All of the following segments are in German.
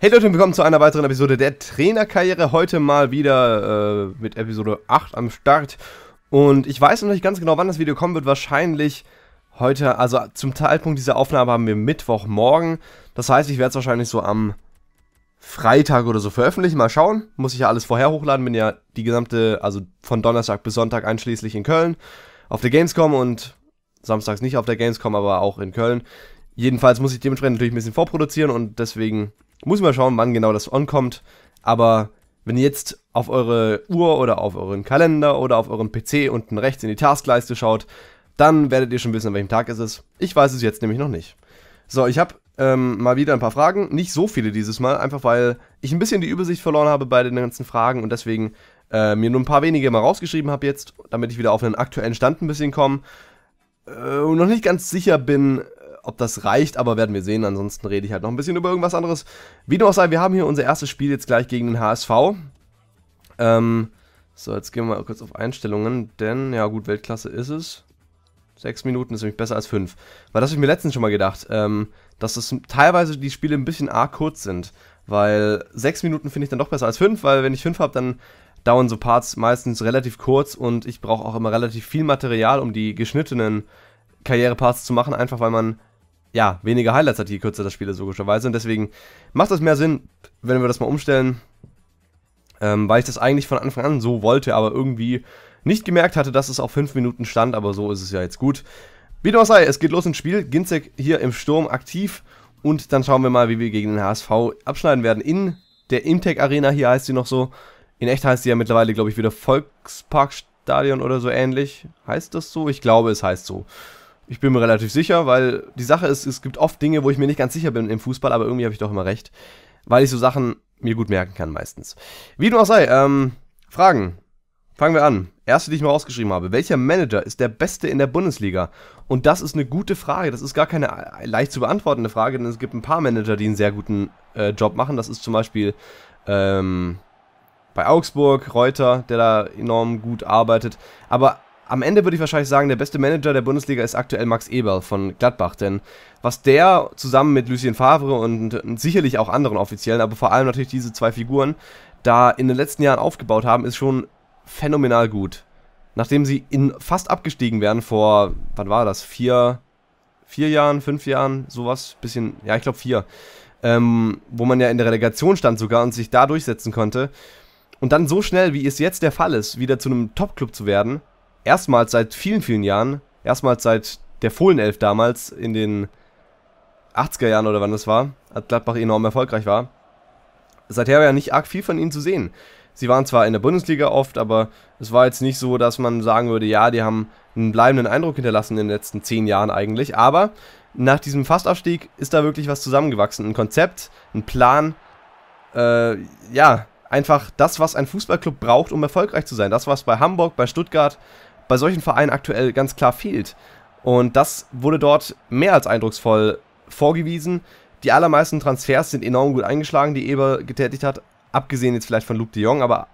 Hey Leute, willkommen zu einer weiteren Episode der Trainerkarriere. Heute mal wieder äh, mit Episode 8 am Start. Und ich weiß noch nicht ganz genau, wann das Video kommen wird. Wahrscheinlich heute, also zum Zeitpunkt dieser Aufnahme haben wir Mittwochmorgen. Das heißt, ich werde es wahrscheinlich so am Freitag oder so veröffentlichen. Mal schauen. Muss ich ja alles vorher hochladen. Bin ja die gesamte, also von Donnerstag bis Sonntag einschließlich in Köln auf der Gamescom und samstags nicht auf der Gamescom, aber auch in Köln. Jedenfalls muss ich dementsprechend natürlich ein bisschen vorproduzieren und deswegen muss mal schauen, wann genau das ankommt. Aber wenn ihr jetzt auf eure Uhr oder auf euren Kalender oder auf euren PC unten rechts in die Taskleiste schaut, dann werdet ihr schon wissen, an welchem Tag es ist. Ich weiß es jetzt nämlich noch nicht. So, ich habe ähm, mal wieder ein paar Fragen. Nicht so viele dieses Mal, einfach weil ich ein bisschen die Übersicht verloren habe bei den ganzen Fragen und deswegen äh, mir nur ein paar wenige mal rausgeschrieben habe jetzt, damit ich wieder auf einen aktuellen Stand ein bisschen komme. Äh, und noch nicht ganz sicher bin, ob das reicht, aber werden wir sehen. Ansonsten rede ich halt noch ein bisschen über irgendwas anderes. Wie du auch sei, wir haben hier unser erstes Spiel jetzt gleich gegen den HSV. Ähm, so, jetzt gehen wir mal kurz auf Einstellungen, denn, ja gut, Weltklasse ist es. Sechs Minuten ist nämlich besser als fünf. Weil das habe ich mir letztens schon mal gedacht, ähm, dass das teilweise die Spiele ein bisschen arg kurz sind. Weil sechs Minuten finde ich dann doch besser als fünf, weil wenn ich fünf habe, dann dauern so Parts meistens relativ kurz und ich brauche auch immer relativ viel Material, um die geschnittenen Karriereparts zu machen, einfach weil man ja, weniger Highlights hat, je kürzer das Spiel ist, logischerweise. Und deswegen macht das mehr Sinn, wenn wir das mal umstellen. Ähm, weil ich das eigentlich von Anfang an so wollte, aber irgendwie nicht gemerkt hatte, dass es auf 5 Minuten stand, aber so ist es ja jetzt gut. Wie dem auch sei, es geht los ins Spiel. Ginzek hier im Sturm aktiv und dann schauen wir mal, wie wir gegen den HSV abschneiden werden in der Imtech Arena, hier heißt sie noch so. In echt heißt sie ja mittlerweile, glaube ich, wieder Volksparkstadion oder so ähnlich. Heißt das so? Ich glaube, es heißt so. Ich bin mir relativ sicher, weil die Sache ist, es gibt oft Dinge, wo ich mir nicht ganz sicher bin im Fußball, aber irgendwie habe ich doch immer recht, weil ich so Sachen mir gut merken kann meistens. Wie du auch sei, ähm, Fragen. Fangen wir an. Erste, die ich mir rausgeschrieben habe. Welcher Manager ist der Beste in der Bundesliga? Und das ist eine gute Frage. Das ist gar keine äh, leicht zu beantwortende Frage, denn es gibt ein paar Manager, die einen sehr guten äh, Job machen. Das ist zum Beispiel ähm, bei Augsburg Reuter, der da enorm gut arbeitet. Aber am Ende würde ich wahrscheinlich sagen, der beste Manager der Bundesliga ist aktuell Max Eberl von Gladbach, denn was der zusammen mit Lucien Favre und sicherlich auch anderen Offiziellen, aber vor allem natürlich diese zwei Figuren, da in den letzten Jahren aufgebaut haben, ist schon phänomenal gut. Nachdem sie in fast abgestiegen wären vor, wann war das, vier, vier Jahren, fünf Jahren, sowas, bisschen, ja, ich glaube vier, ähm, wo man ja in der Relegation stand sogar und sich da durchsetzen konnte. Und dann so schnell, wie es jetzt der Fall ist, wieder zu einem Top-Club zu werden, erstmals seit vielen, vielen Jahren, erstmals seit der Fohlenelf damals in den 80er Jahren oder wann das war, als Gladbach enorm erfolgreich war, seither war ja nicht arg viel von ihnen zu sehen. Sie waren zwar in der Bundesliga oft, aber es war jetzt nicht so, dass man sagen würde, ja, die haben einen bleibenden Eindruck hinterlassen in den letzten zehn Jahren eigentlich. Aber nach diesem Fastabstieg ist da wirklich was zusammengewachsen. Ein Konzept, ein Plan, äh, ja, einfach das, was ein Fußballclub braucht, um erfolgreich zu sein. Das, was bei Hamburg, bei Stuttgart, bei solchen Vereinen aktuell ganz klar fehlt. Und das wurde dort mehr als eindrucksvoll vorgewiesen. Die allermeisten Transfers sind enorm gut eingeschlagen, die Eber getätigt hat. Abgesehen jetzt vielleicht von Luke de Jong, aber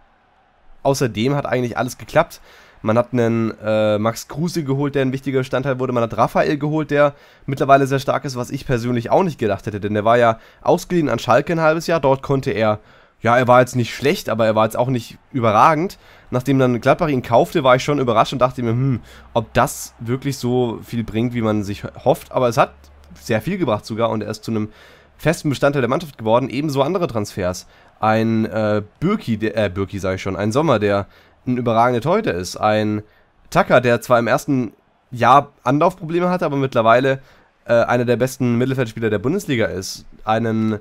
außerdem hat eigentlich alles geklappt. Man hat einen äh, Max Kruse geholt, der ein wichtiger Bestandteil wurde. Man hat Raphael geholt, der mittlerweile sehr stark ist, was ich persönlich auch nicht gedacht hätte. Denn der war ja ausgeliehen an Schalke ein halbes Jahr. Dort konnte er ja, er war jetzt nicht schlecht, aber er war jetzt auch nicht überragend. Nachdem dann Gladbach ihn kaufte, war ich schon überrascht und dachte mir, hm, ob das wirklich so viel bringt, wie man sich hofft. Aber es hat sehr viel gebracht sogar und er ist zu einem festen Bestandteil der Mannschaft geworden. Ebenso andere Transfers. Ein äh, Birki, der, äh, Birki sage ich schon, ein Sommer, der ein überragender Torhüter ist. Ein Tucker, der zwar im ersten Jahr Anlaufprobleme hatte, aber mittlerweile äh, einer der besten Mittelfeldspieler der Bundesliga ist. Einen,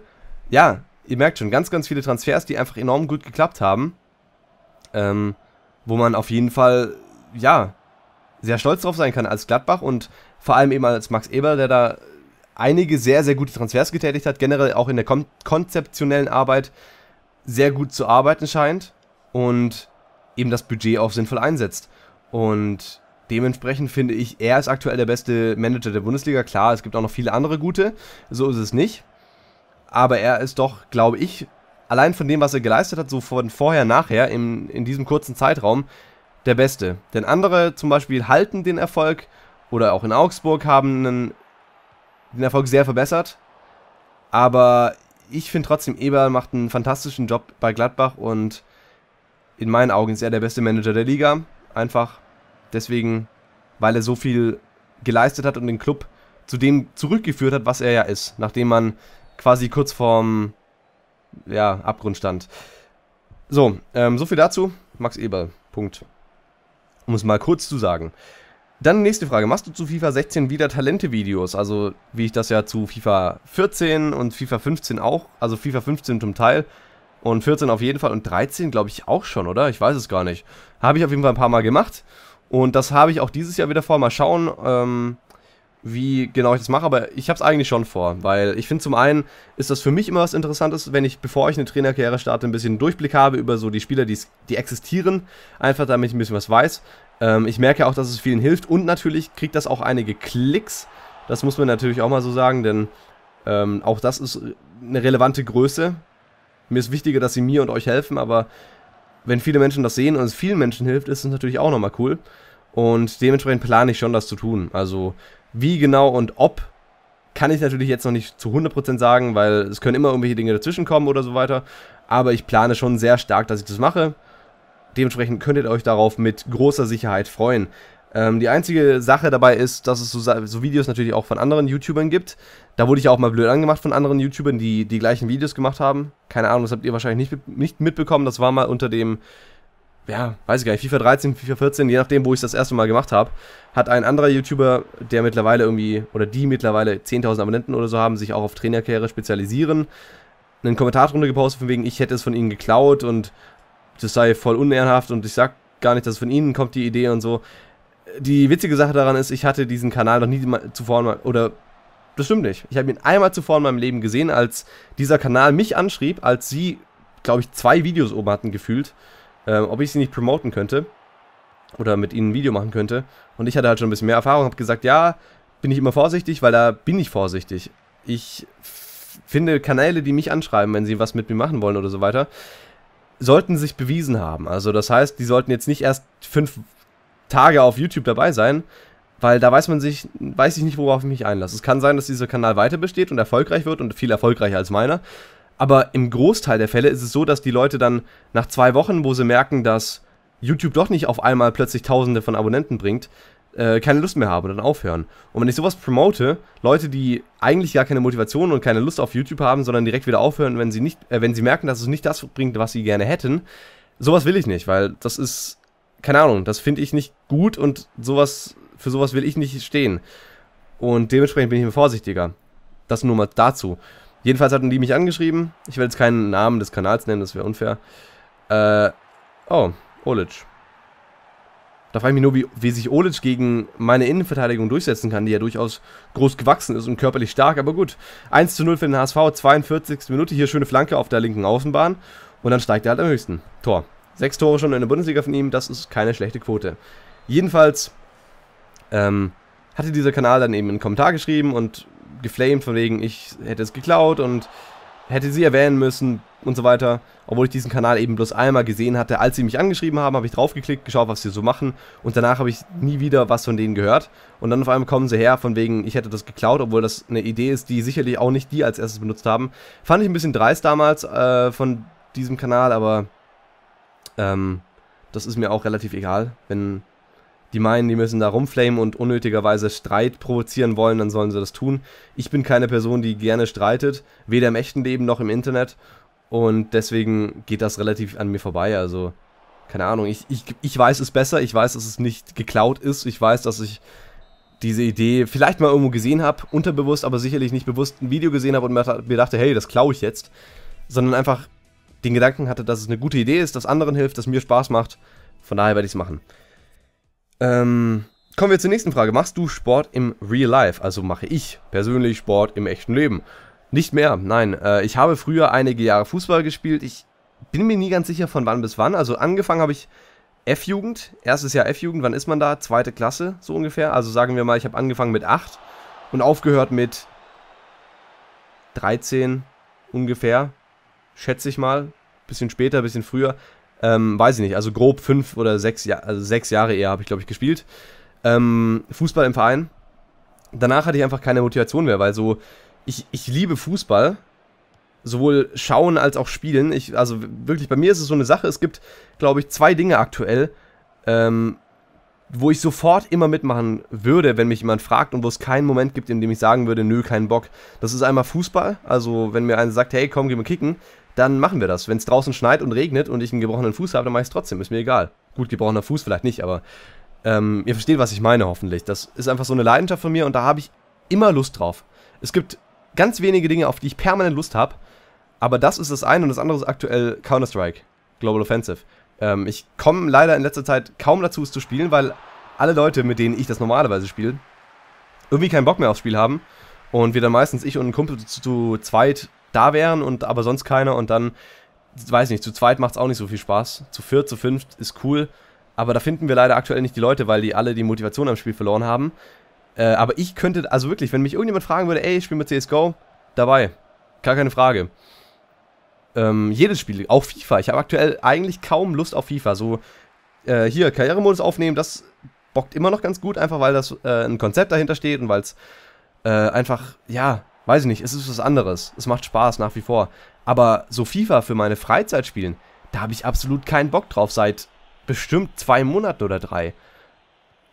ja, ihr merkt schon, ganz, ganz viele Transfers, die einfach enorm gut geklappt haben. Ähm, wo man auf jeden Fall, ja, sehr stolz drauf sein kann als Gladbach und vor allem eben als Max Eber, der da einige sehr, sehr gute Transfers getätigt hat, generell auch in der konzeptionellen Arbeit sehr gut zu arbeiten scheint und eben das Budget auch sinnvoll einsetzt. Und dementsprechend finde ich, er ist aktuell der beste Manager der Bundesliga. Klar, es gibt auch noch viele andere gute, so ist es nicht aber er ist doch, glaube ich, allein von dem, was er geleistet hat, so von vorher nachher, in, in diesem kurzen Zeitraum, der Beste. Denn andere zum Beispiel halten den Erfolg oder auch in Augsburg haben einen, den Erfolg sehr verbessert. Aber ich finde trotzdem, Eber macht einen fantastischen Job bei Gladbach und in meinen Augen ist er der beste Manager der Liga. Einfach deswegen, weil er so viel geleistet hat und den Club zu dem zurückgeführt hat, was er ja ist. Nachdem man quasi kurz vorm ja, Abgrund stand. So, ähm, so viel dazu. Max Eberl. Punkt. Um es mal kurz zu sagen. Dann nächste Frage. Machst du zu FIFA 16 wieder Talente-Videos? Also, wie ich das ja zu FIFA 14 und FIFA 15 auch. Also, FIFA 15 zum Teil. Und 14 auf jeden Fall. Und 13 glaube ich auch schon, oder? Ich weiß es gar nicht. Habe ich auf jeden Fall ein paar Mal gemacht. Und das habe ich auch dieses Jahr wieder vor. Mal schauen. Ähm, wie genau ich das mache, aber ich habe es eigentlich schon vor, weil ich finde zum einen ist das für mich immer was Interessantes, wenn ich, bevor ich eine Trainerkarriere starte, ein bisschen Durchblick habe über so die Spieler, die, die existieren, einfach damit ich ein bisschen was weiß. Ähm, ich merke auch, dass es vielen hilft und natürlich kriegt das auch einige Klicks, das muss man natürlich auch mal so sagen, denn ähm, auch das ist eine relevante Größe. Mir ist wichtiger, dass sie mir und euch helfen, aber wenn viele Menschen das sehen und es vielen Menschen hilft, ist es natürlich auch nochmal cool. Und dementsprechend plane ich schon, das zu tun. Also wie genau und ob, kann ich natürlich jetzt noch nicht zu 100% sagen, weil es können immer irgendwelche Dinge dazwischen kommen oder so weiter. Aber ich plane schon sehr stark, dass ich das mache. Dementsprechend könntet ihr euch darauf mit großer Sicherheit freuen. Ähm, die einzige Sache dabei ist, dass es so, so, Videos natürlich auch von anderen YouTubern gibt. Da wurde ich auch mal blöd angemacht von anderen YouTubern, die die gleichen Videos gemacht haben. Keine Ahnung, das habt ihr wahrscheinlich nicht, nicht mitbekommen. Das war mal unter dem ja, weiß ich gar nicht, FIFA 13, FIFA 14, je nachdem, wo ich das erste Mal gemacht habe, hat ein anderer YouTuber, der mittlerweile irgendwie, oder die mittlerweile 10.000 Abonnenten oder so haben, sich auch auf Trainerkarriere spezialisieren, einen Kommentar drunter gepostet, von wegen, ich hätte es von ihnen geklaut und das sei voll unehrenhaft und ich sag gar nicht, dass es von ihnen kommt, die Idee und so. Die witzige Sache daran ist, ich hatte diesen Kanal noch nie zuvor, mal, oder das stimmt nicht, ich habe ihn einmal zuvor in meinem Leben gesehen, als dieser Kanal mich anschrieb, als sie, glaube ich, zwei Videos oben hatten gefühlt ähm, ob ich sie nicht promoten könnte oder mit ihnen ein Video machen könnte. Und ich hatte halt schon ein bisschen mehr Erfahrung, habe gesagt, ja, bin ich immer vorsichtig, weil da bin ich vorsichtig. Ich finde Kanäle, die mich anschreiben, wenn sie was mit mir machen wollen oder so weiter, sollten sich bewiesen haben. Also das heißt, die sollten jetzt nicht erst fünf Tage auf YouTube dabei sein, weil da weiß man sich, weiß ich nicht, worauf ich mich einlasse. Es kann sein, dass dieser Kanal weiter besteht und erfolgreich wird und viel erfolgreicher als meiner. Aber im Großteil der Fälle ist es so, dass die Leute dann nach zwei Wochen, wo sie merken, dass YouTube doch nicht auf einmal plötzlich Tausende von Abonnenten bringt, äh, keine Lust mehr haben und dann aufhören. Und wenn ich sowas promote, Leute, die eigentlich gar keine Motivation und keine Lust auf YouTube haben, sondern direkt wieder aufhören, wenn sie, nicht, äh, wenn sie merken, dass es nicht das bringt, was sie gerne hätten, sowas will ich nicht, weil das ist, keine Ahnung, das finde ich nicht gut und sowas, für sowas will ich nicht stehen. Und dementsprechend bin ich mir vorsichtiger. Das nur mal dazu. Jedenfalls hatten die mich angeschrieben. Ich will jetzt keinen Namen des Kanals nennen, das wäre unfair. Äh, oh, Olic. Da frage ich mich nur, wie, wie sich Olic gegen meine Innenverteidigung durchsetzen kann, die ja durchaus groß gewachsen ist und körperlich stark. Aber gut, 1 zu 0 für den HSV, 42. Minute, hier schöne Flanke auf der linken Außenbahn. Und dann steigt er halt am höchsten. Tor. Sechs Tore schon in der Bundesliga von ihm, das ist keine schlechte Quote. Jedenfalls ähm, hatte dieser Kanal dann eben einen Kommentar geschrieben und geflamed, von wegen, ich hätte es geklaut und hätte sie erwähnen müssen und so weiter. Obwohl ich diesen Kanal eben bloß einmal gesehen hatte. Als sie mich angeschrieben haben, habe ich draufgeklickt, geschaut, was sie so machen und danach habe ich nie wieder was von denen gehört. Und dann auf einmal kommen sie her, von wegen, ich hätte das geklaut, obwohl das eine Idee ist, die sicherlich auch nicht die als erstes benutzt haben. Fand ich ein bisschen dreist damals äh, von diesem Kanal, aber ähm, das ist mir auch relativ egal, wenn die meinen, die müssen da rumflamen und unnötigerweise Streit provozieren wollen, dann sollen sie das tun. Ich bin keine Person, die gerne streitet, weder im echten Leben noch im Internet. Und deswegen geht das relativ an mir vorbei. Also, keine Ahnung, ich, ich, ich weiß es besser, ich weiß, dass es nicht geklaut ist, ich weiß, dass ich diese Idee vielleicht mal irgendwo gesehen habe, unterbewusst, aber sicherlich nicht bewusst ein Video gesehen habe und mir dachte, hey, das klaue ich jetzt, sondern einfach den Gedanken hatte, dass es eine gute Idee ist, dass anderen hilft, dass mir Spaß macht. Von daher werde ich es machen. Ähm, kommen wir zur nächsten Frage. Machst du Sport im Real Life? Also mache ich persönlich Sport im echten Leben? Nicht mehr, nein. Äh, ich habe früher einige Jahre Fußball gespielt. Ich bin mir nie ganz sicher, von wann bis wann. Also angefangen habe ich F-Jugend, erstes Jahr F-Jugend, wann ist man da? Zweite Klasse, so ungefähr. Also sagen wir mal, ich habe angefangen mit 8 und aufgehört mit 13 ungefähr, schätze ich mal. Bisschen später, bisschen früher. Ähm, weiß ich nicht, also grob fünf oder sechs, ja also sechs Jahre eher habe ich, glaube ich, gespielt. Ähm, Fußball im Verein. Danach hatte ich einfach keine Motivation mehr, weil so, ich, ich liebe Fußball. Sowohl schauen als auch spielen. Ich, also wirklich, bei mir ist es so eine Sache, es gibt, glaube ich, zwei Dinge aktuell, ähm, wo ich sofort immer mitmachen würde, wenn mich jemand fragt und wo es keinen Moment gibt, in dem ich sagen würde, nö, keinen Bock. Das ist einmal Fußball, also wenn mir einer sagt, hey, komm, geh mal kicken, dann machen wir das. Wenn es draußen schneit und regnet und ich einen gebrochenen Fuß habe, dann mache ich es trotzdem. Ist mir egal. Gut, gebrochener Fuß vielleicht nicht, aber ähm, ihr versteht, was ich meine, hoffentlich. Das ist einfach so eine Leidenschaft von mir und da habe ich immer Lust drauf. Es gibt ganz wenige Dinge, auf die ich permanent Lust habe, aber das ist das eine und das andere ist aktuell Counter-Strike, Global Offensive. Ähm, ich komme leider in letzter Zeit kaum dazu, es zu spielen, weil alle Leute, mit denen ich das normalerweise spiele, irgendwie keinen Bock mehr aufs Spiel haben und wir dann meistens, ich und ein Kumpel zu, zu zweit da wären und aber sonst keiner und dann, weiß nicht, zu zweit macht es auch nicht so viel Spaß. Zu viert, zu fünft ist cool, aber da finden wir leider aktuell nicht die Leute, weil die alle die Motivation am Spiel verloren haben. Äh, aber ich könnte, also wirklich, wenn mich irgendjemand fragen würde, ey, ich spiele mit CSGO, dabei. Gar keine Frage. Ähm, jedes Spiel, auch FIFA. Ich habe aktuell eigentlich kaum Lust auf FIFA. So, äh, hier, Karrieremodus aufnehmen, das bockt immer noch ganz gut, einfach weil das äh, ein Konzept dahinter steht und weil es äh, einfach, ja, Weiß ich nicht, es ist was anderes. Es macht Spaß nach wie vor. Aber so FIFA für meine Freizeit spielen, da habe ich absolut keinen Bock drauf seit bestimmt zwei Monaten oder drei.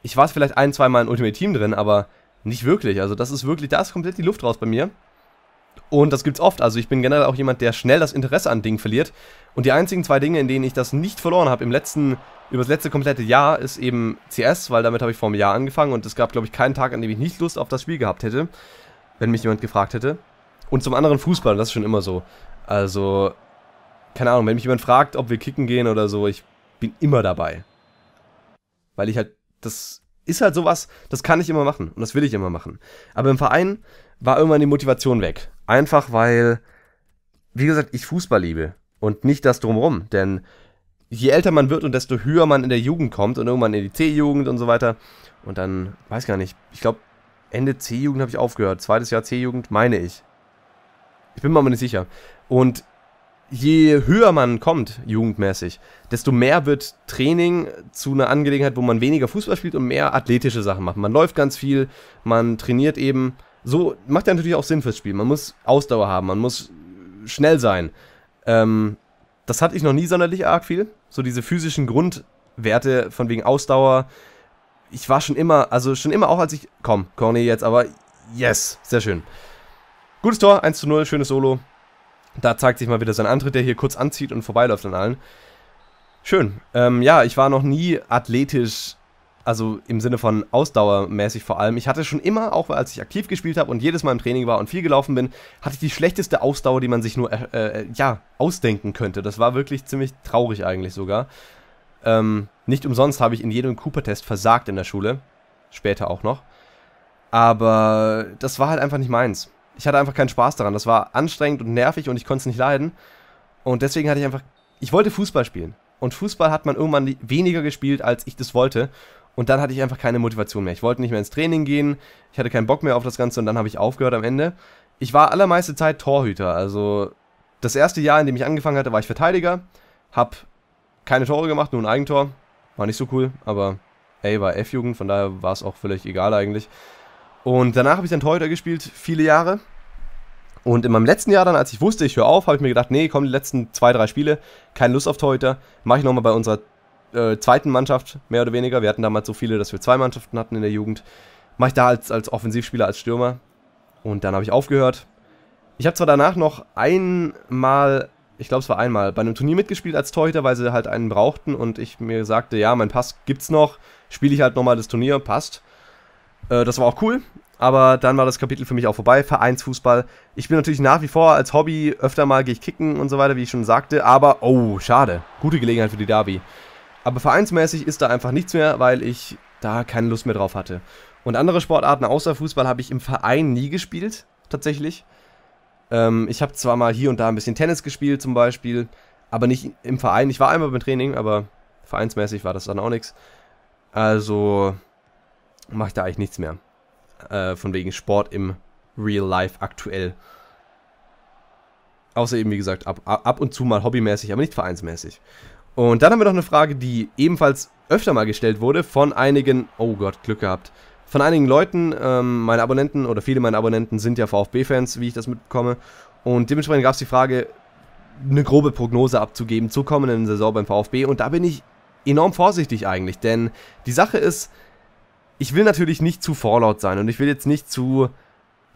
Ich war es vielleicht ein, zwei Mal in Ultimate Team drin, aber nicht wirklich. Also das ist wirklich, da ist komplett die Luft raus bei mir. Und das gibt's oft. Also ich bin generell auch jemand, der schnell das Interesse an Dingen verliert. Und die einzigen zwei Dinge, in denen ich das nicht verloren habe im letzten, über das letzte komplette Jahr, ist eben CS, weil damit habe ich vor einem Jahr angefangen und es gab, glaube ich, keinen Tag, an dem ich nicht Lust auf das Spiel gehabt hätte wenn mich jemand gefragt hätte. Und zum anderen Fußball, das ist schon immer so. Also, keine Ahnung, wenn mich jemand fragt, ob wir kicken gehen oder so, ich bin immer dabei. Weil ich halt, das ist halt sowas, das kann ich immer machen und das will ich immer machen. Aber im Verein war irgendwann die Motivation weg. Einfach weil, wie gesagt, ich Fußball liebe und nicht das drumrum. Denn je älter man wird und desto höher man in der Jugend kommt und irgendwann in die C-Jugend und so weiter. Und dann, weiß gar nicht, ich glaube, Ende C-Jugend habe ich aufgehört. Zweites Jahr C-Jugend, meine ich. Ich bin mir aber nicht sicher. Und je höher man kommt, jugendmäßig, desto mehr wird Training zu einer Angelegenheit, wo man weniger Fußball spielt und mehr athletische Sachen macht. Man läuft ganz viel, man trainiert eben. So macht ja natürlich auch Sinn fürs Spiel. Man muss Ausdauer haben, man muss schnell sein. Ähm, das hatte ich noch nie sonderlich arg viel. So diese physischen Grundwerte von wegen Ausdauer, ich war schon immer, also schon immer auch als ich, komm, Corny jetzt, aber yes, sehr schön. Gutes Tor, 1 zu 0, schönes Solo. Da zeigt sich mal wieder sein Antritt, der hier kurz anzieht und vorbeiläuft an allen. Schön. Ähm, ja, ich war noch nie athletisch, also im Sinne von ausdauermäßig vor allem. Ich hatte schon immer, auch als ich aktiv gespielt habe und jedes Mal im Training war und viel gelaufen bin, hatte ich die schlechteste Ausdauer, die man sich nur, äh, äh, ja, ausdenken könnte. Das war wirklich ziemlich traurig eigentlich sogar. Ähm, nicht umsonst habe ich in jedem Cooper-Test versagt in der Schule. Später auch noch. Aber das war halt einfach nicht meins. Ich hatte einfach keinen Spaß daran. Das war anstrengend und nervig und ich konnte es nicht leiden. Und deswegen hatte ich einfach. Ich wollte Fußball spielen. Und Fußball hat man irgendwann weniger gespielt, als ich das wollte. Und dann hatte ich einfach keine Motivation mehr. Ich wollte nicht mehr ins Training gehen. Ich hatte keinen Bock mehr auf das Ganze und dann habe ich aufgehört am Ende. Ich war allermeiste Zeit Torhüter. Also das erste Jahr, in dem ich angefangen hatte, war ich Verteidiger. Hab keine Tore gemacht, nur ein Eigentor. War nicht so cool, aber ey, war F-Jugend, von daher war es auch völlig egal eigentlich. Und danach habe ich dann Torhüter gespielt, viele Jahre. Und in meinem letzten Jahr dann, als ich wusste, ich höre auf, habe ich mir gedacht, nee, kommen die letzten zwei, drei Spiele, keine Lust auf Torhüter, mache ich nochmal bei unserer äh, zweiten Mannschaft, mehr oder weniger. Wir hatten damals so viele, dass wir zwei Mannschaften hatten in der Jugend. Mache ich da als, als Offensivspieler, als Stürmer. Und dann habe ich aufgehört. Ich habe zwar danach noch einmal ich glaube, es war einmal, bei einem Turnier mitgespielt als Torhüter, weil sie halt einen brauchten und ich mir sagte, ja, mein Pass gibt's noch, spiele ich halt nochmal das Turnier, passt. Äh, das war auch cool, aber dann war das Kapitel für mich auch vorbei, Vereinsfußball. Ich bin natürlich nach wie vor als Hobby, öfter mal gehe ich kicken und so weiter, wie ich schon sagte, aber, oh, schade, gute Gelegenheit für die Derby. Aber vereinsmäßig ist da einfach nichts mehr, weil ich da keine Lust mehr drauf hatte. Und andere Sportarten außer Fußball habe ich im Verein nie gespielt, tatsächlich. Ähm, ich habe zwar mal hier und da ein bisschen Tennis gespielt zum Beispiel, aber nicht im Verein. Ich war einmal beim Training, aber vereinsmäßig war das dann auch nichts. Also mache ich da eigentlich nichts mehr. Äh, von wegen Sport im Real Life aktuell. Außer eben, wie gesagt, ab, ab und zu mal hobbymäßig, aber nicht vereinsmäßig. Und dann haben wir noch eine Frage, die ebenfalls öfter mal gestellt wurde von einigen, oh Gott, Glück gehabt, von einigen Leuten, ähm, meine Abonnenten oder viele meiner Abonnenten sind ja VfB-Fans, wie ich das mitbekomme. Und dementsprechend gab es die Frage, eine grobe Prognose abzugeben zur kommenden Saison beim VfB. Und da bin ich enorm vorsichtig eigentlich, denn die Sache ist, ich will natürlich nicht zu vorlaut sein und ich will jetzt nicht zu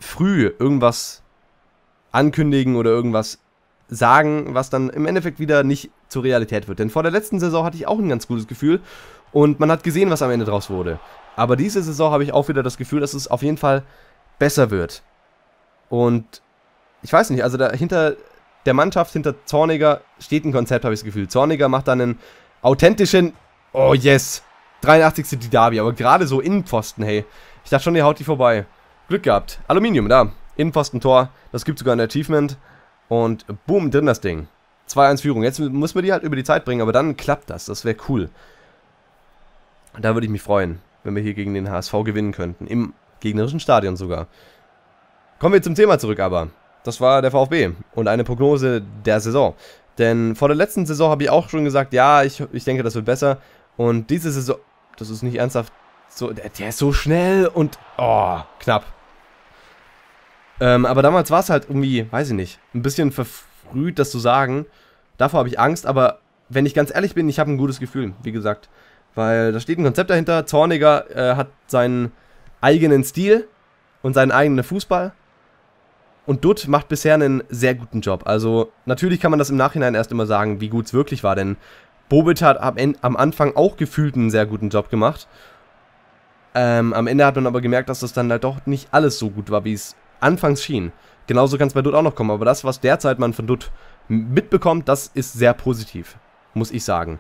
früh irgendwas ankündigen oder irgendwas sagen, was dann im Endeffekt wieder nicht zur Realität wird. Denn vor der letzten Saison hatte ich auch ein ganz gutes Gefühl und man hat gesehen, was am Ende draus wurde. Aber diese Saison habe ich auch wieder das Gefühl, dass es auf jeden Fall besser wird. Und ich weiß nicht, also hinter der Mannschaft, hinter Zorniger steht ein Konzept, habe ich das Gefühl. Zorniger macht dann einen authentischen, oh yes, 83. Die Didabi, aber gerade so Innenpfosten, hey. Ich dachte schon, ihr haut die vorbei. Glück gehabt. Aluminium, da. Innenpfosten-Tor, das gibt sogar ein Achievement. Und boom, drin das Ding. 2-1 Führung. Jetzt muss man die halt über die Zeit bringen, aber dann klappt das. Das wäre cool. Da würde ich mich freuen wenn wir hier gegen den HSV gewinnen könnten. Im gegnerischen Stadion sogar. Kommen wir zum Thema zurück aber. Das war der VfB und eine Prognose der Saison. Denn vor der letzten Saison habe ich auch schon gesagt, ja, ich, ich denke, das wird besser. Und diese Saison, das ist nicht ernsthaft so, der, der ist so schnell und, oh, knapp. Ähm, aber damals war es halt irgendwie, weiß ich nicht, ein bisschen verfrüht, das zu sagen. Davor habe ich Angst, aber wenn ich ganz ehrlich bin, ich habe ein gutes Gefühl, wie gesagt. Weil da steht ein Konzept dahinter. Zorniger äh, hat seinen eigenen Stil und seinen eigenen Fußball. Und Dutt macht bisher einen sehr guten Job. Also natürlich kann man das im Nachhinein erst immer sagen, wie gut es wirklich war, denn Bobit hat am, Anfang auch gefühlt einen sehr guten Job gemacht. Ähm, am Ende hat man aber gemerkt, dass das dann halt doch nicht alles so gut war, wie es anfangs schien. Genauso kann es bei Dutt auch noch kommen, aber das, was derzeit man von Dutt mitbekommt, das ist sehr positiv, muss ich sagen.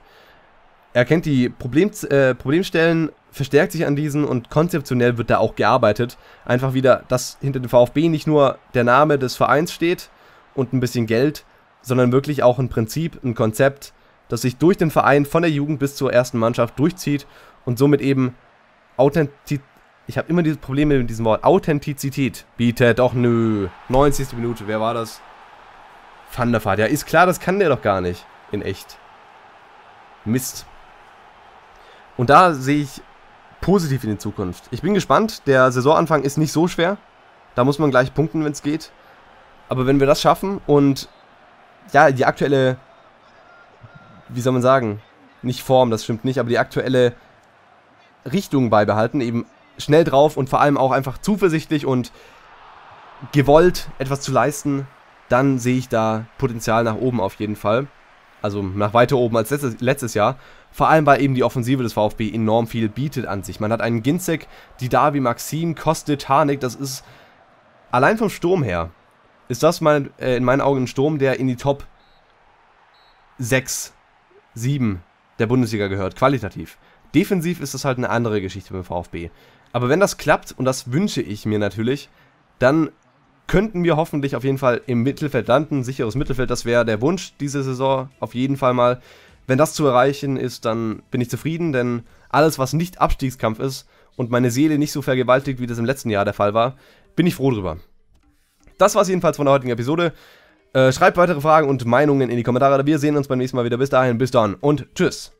Er kennt die Problem, äh, Problemstellen, verstärkt sich an diesen und konzeptionell wird da auch gearbeitet. Einfach wieder, dass hinter dem VfB nicht nur der Name des Vereins steht und ein bisschen Geld, sondern wirklich auch ein Prinzip, ein Konzept, das sich durch den Verein von der Jugend bis zur ersten Mannschaft durchzieht und somit eben Authentizität. Ich habe immer diese Probleme mit diesem Wort. Authentizität bietet. Doch nö. 90. Minute. Wer war das? Van der Vaart. Ja, ist klar, das kann der doch gar nicht. In echt. Mist. Und da sehe ich positiv in die Zukunft. Ich bin gespannt. Der Saisonanfang ist nicht so schwer. Da muss man gleich punkten, wenn es geht. Aber wenn wir das schaffen und ja, die aktuelle, wie soll man sagen, nicht Form, das stimmt nicht, aber die aktuelle Richtung beibehalten, eben schnell drauf und vor allem auch einfach zuversichtlich und gewollt etwas zu leisten, dann sehe ich da Potenzial nach oben auf jeden Fall also nach weiter oben als letztes, letztes Jahr. Vor allem, weil eben die Offensive des VfB enorm viel bietet an sich. Man hat einen Ginzek, Didavi, Maxim, Kostetanik, das ist allein vom Sturm her, ist das mein, äh, in meinen Augen ein Sturm, der in die Top 6, 7 der Bundesliga gehört, qualitativ. Defensiv ist das halt eine andere Geschichte beim VfB. Aber wenn das klappt, und das wünsche ich mir natürlich, dann könnten wir hoffentlich auf jeden Fall im Mittelfeld landen. Sicheres Mittelfeld, das wäre der Wunsch diese Saison auf jeden Fall mal. Wenn das zu erreichen ist, dann bin ich zufrieden, denn alles, was nicht Abstiegskampf ist und meine Seele nicht so vergewaltigt, wie das im letzten Jahr der Fall war, bin ich froh drüber. Das war es jedenfalls von der heutigen Episode. Äh, schreibt weitere Fragen und Meinungen in die Kommentare. Wir sehen uns beim nächsten Mal wieder. Bis dahin, bis dann und tschüss.